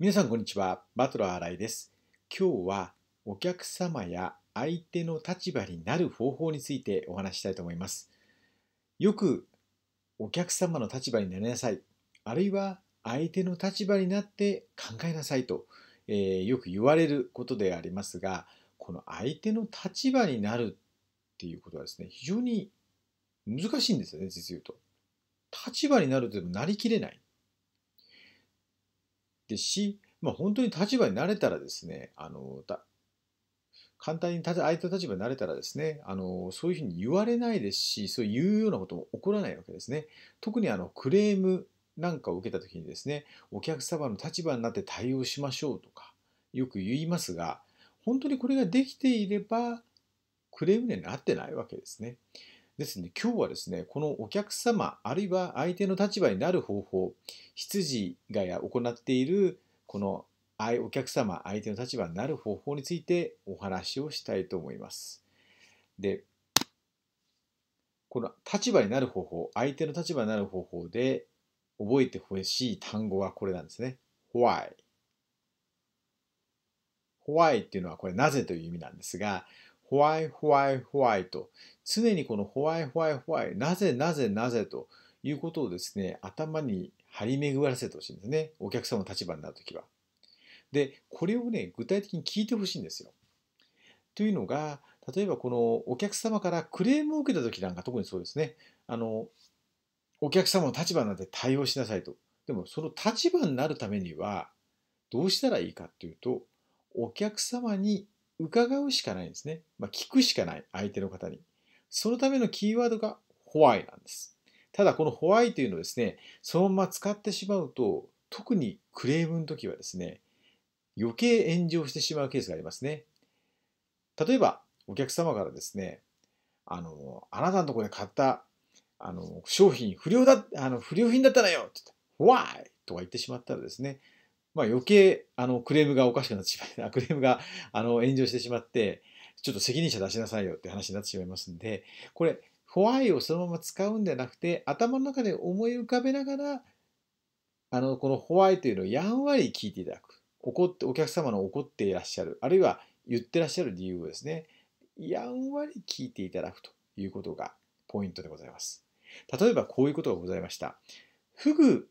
皆さんこんにちは。バトラー新井です。今日はお客様や相手の立場になる方法についてお話したいと思います。よくお客様の立場になりなさい。あるいは相手の立場になって考えなさいと、えー、よく言われることでありますが、この相手の立場になるっていうことはですね、非常に難しいんですよね、実言うと。立場になるとでもなりきれない。ですし、まあ、本当に立場になれたらですね、あの簡単に相手の立場になれたらですねあのそういうふうに言われないですしそういうようなことも起こらないわけですね特にあのクレームなんかを受けた時にですねお客様の立場になって対応しましょうとかよく言いますが本当にこれができていればクレームにはなってないわけですねですね、今日はですね、このお客様、あるいは相手の立場になる方法、羊がや行っている、このお客様、相手の立場になる方法についてお話をしたいと思います。で、この立場になる方法、相手の立場になる方法で覚えてほしい単語はこれなんですね。why。why っていうのはこれなぜという意味なんですが、ホワイホワイホワイと、常にこのホワイホワイホワイ、なぜなぜなぜということをですね、頭に張り巡らせてほしいんですね。お客様の立場になるときは。で、これをね、具体的に聞いてほしいんですよ。というのが、例えばこのお客様からクレームを受けたときなんか特にそうですね。あの、お客様の立場になって対応しなさいと。でもその立場になるためにはどうしたらいいかっていうと、お客様に伺うしかないんですね。まあ、聞くしかない、相手の方に。そのためのキーワードがホワイなんです。ただ、このホワイというのをですね、そのまま使ってしまうと、特にクレームの時はですね、余計炎上してしまうケースがありますね。例えば、お客様からですね、あの、あなたのところで買った、あの、商品、不良だ、あの、不良品だったのよって言って、ホワイとか言ってしまったらですね、まあ、余計あのクレームがおかしくなってしまいクレームがあの炎上してしまってちょっと責任者出しなさいよって話になってしまいますんでこれ「ホワイをそのまま使うんじゃなくて頭の中で思い浮かべながらあのこの「ワイというのをやんわり聞いていただく怒ってお客様の怒っていらっしゃるあるいは言ってらっしゃる理由をですねやんわり聞いていただくということがポイントでございます。例えばこういうことがございました。フグ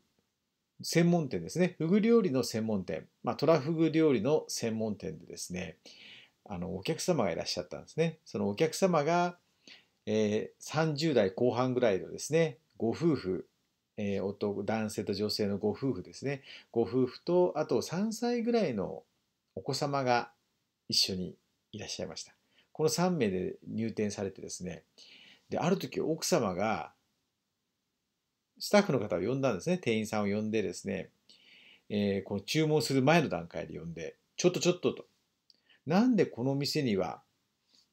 専門店ですね。フグ料理の専門店、まあ、トラフグ料理の専門店でですね、あのお客様がいらっしゃったんですね。そのお客様が、えー、30代後半ぐらいのですね、ご夫婦、えー、男男性と女性のご夫婦ですね、ご夫婦とあと3歳ぐらいのお子様が一緒にいらっしゃいました。この3名で入店されてですね、である時奥様がスタッフの方を呼んだんですね。店員さんを呼んでですね、えー、この注文する前の段階で呼んで、ちょっとちょっとと。なんでこの店には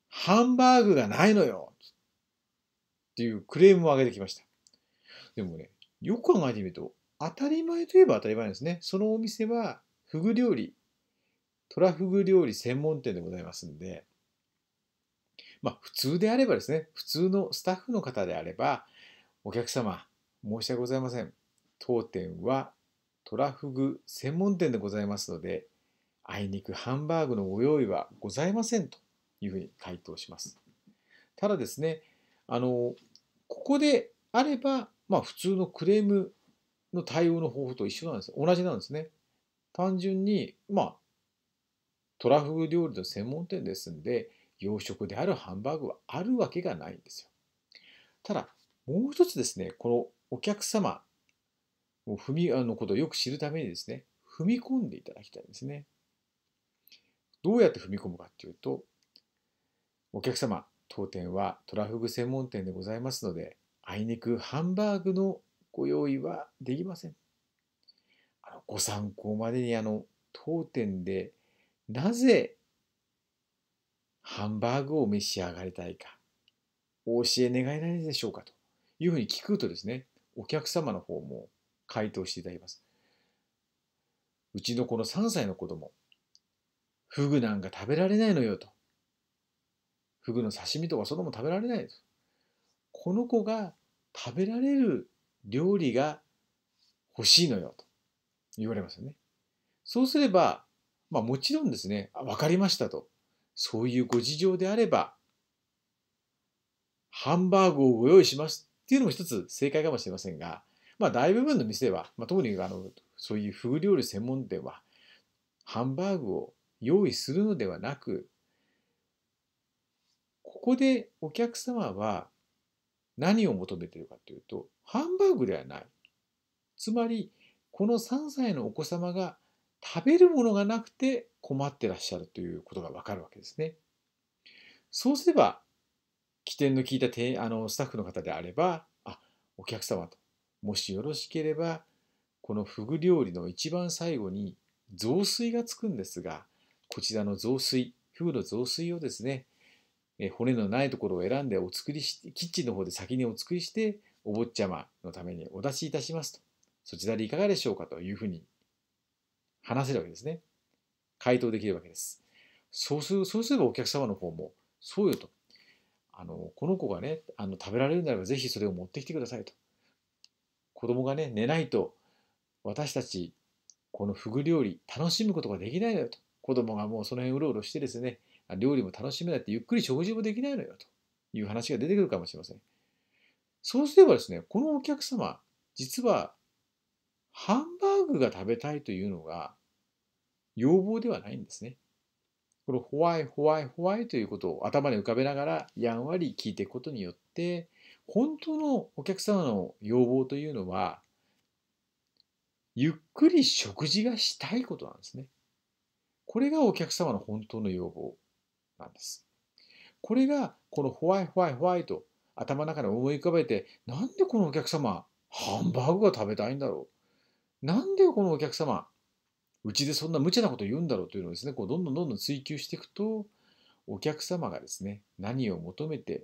ハンバーグがないのよっていうクレームを上げてきました。でもね、よく考えてみると、当たり前といえば当たり前ですね。そのお店は、フグ料理、トラフグ料理専門店でございますんで、まあ、普通であればですね、普通のスタッフの方であれば、お客様、申し訳ございません。当店はトラフグ専門店でございますので、あいにくハンバーグのご用意はございませんというふうに回答します。ただですね、あの、ここであれば、まあ普通のクレームの対応の方法と一緒なんです。同じなんですね。単純に、まあ、トラフグ料理の専門店ですんで、洋食であるハンバーグはあるわけがないんですよ。ただ、もう一つですね、このお客様を踏みあのことをよく知るためにですね、踏み込んでいただきたいんですね。どうやって踏み込むかっていうと、お客様、当店はトラフグ専門店でございますので、あいにくハンバーグのご用意はできません。あのご参考までにあの当店でなぜハンバーグを召し上がりたいか、お教え願えないでしょうかというふうに聞くとですね、お客様の方も回答していただきます。うちのこの3歳の子供、フグなんか食べられないのよと。フグの刺身とかそのも食べられないです。この子が食べられる料理が欲しいのよと言われますよね。そうすれば、まあもちろんですね、わかりましたと。そういうご事情であれば、ハンバーグをご用意しますっていうのも一つ正解かもしれませんが、まあ、大部分の店では、まあ、特にあのそういうフグ料理専門店はハンバーグを用意するのではなくここでお客様は何を求めてるかというとハンバーグではないつまりこの3歳のお子様が食べるものがなくて困ってらっしゃるということがわかるわけですね。そうすれば起点の効いたてあのスタッフの方であれば、あお客様と、もしよろしければ、このフグ料理の一番最後に雑炊がつくんですが、こちらの雑炊、フグの雑炊をですね、え骨のないところを選んでお作りしキッチンの方で先にお作りして、お坊ちゃまのためにお出しいたしますと、そちらでいかがでしょうかというふうに話せるわけですね。回答できるわけです。そうするそうすればお客様の方も、そうよと、あのこの子がねあの食べられるならぜひそれを持ってきてくださいと子供がね寝ないと私たちこのフグ料理楽しむことができないのよと子供がもうその辺うろうろしてですね料理も楽しめないってゆっくり食事もできないのよという話が出てくるかもしれませんそうすればですねこのお客様実はハンバーグが食べたいというのが要望ではないんですねこのホワイホワイホワイということを頭に浮かべながらやんわり聞いていくことによって本当のお客様の要望というのはゆっくり食事がしたいことなんですね。これがお客様の本当の要望なんです。これがこのホワイホワイホワイと頭の中で思い浮かべてなんでこのお客様ハンバーグが食べたいんだろうなんでこのお客様うちでそんな無茶なこと言うんだろうというのをですね、こうどんどんどんどん追求していくと、お客様がですね、何を求めて、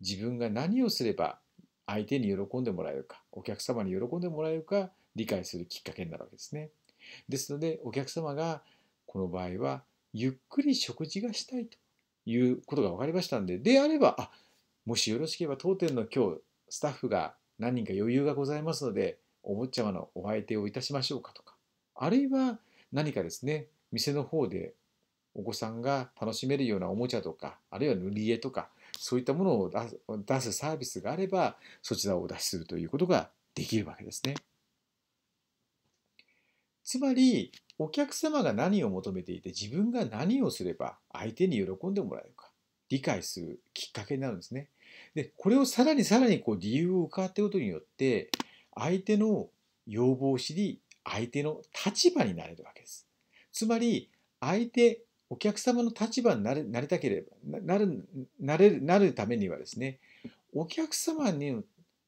自分が何をすれば相手に喜んでもらえるか、お客様に喜んでもらえるか、理解するきっかけになるわけですね。ですので、お客様がこの場合は、ゆっくり食事がしたいということが分かりましたんで、であれば、あもしよろしければ当店の今日、スタッフが何人か余裕がございますので、お坊ちゃまのお相手をいたしましょうかとか、あるいは何かですね店の方でお子さんが楽しめるようなおもちゃとかあるいは塗り絵とかそういったものを出すサービスがあればそちらをお出しするということができるわけですね。つまりお客様が何を求めていて自分が何をすれば相手に喜んでもらえるか理解するきっかけになるんですね。でこれをさらにさらにこう理由を伺っていくことによって相手の要望を知り相手の立場になれるわけです。つまり相手お客様の立場になれなりたければなるなれるなるためにはですねお客様に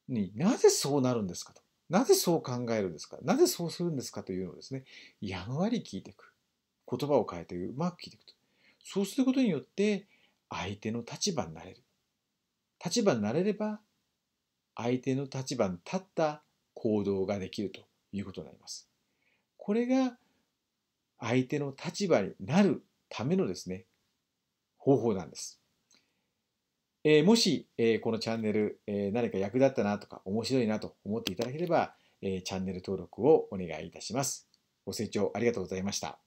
になぜそうなるんですかとなぜそう考えるんですかなぜそうするんですかというのをですねやんわり聞いていく言葉を変えてうまく聞いていくとそうすることによって相手の立場になれる立場になれれば相手の立場に立った行動ができるということになります。これが相手の立場になるためのですね、方法なんです。えー、もし、えー、このチャンネル、えー、何か役立ったなとか面白いなと思っていただければ、えチャンネル登録をお願いいたします。ご清聴ありがとうございました。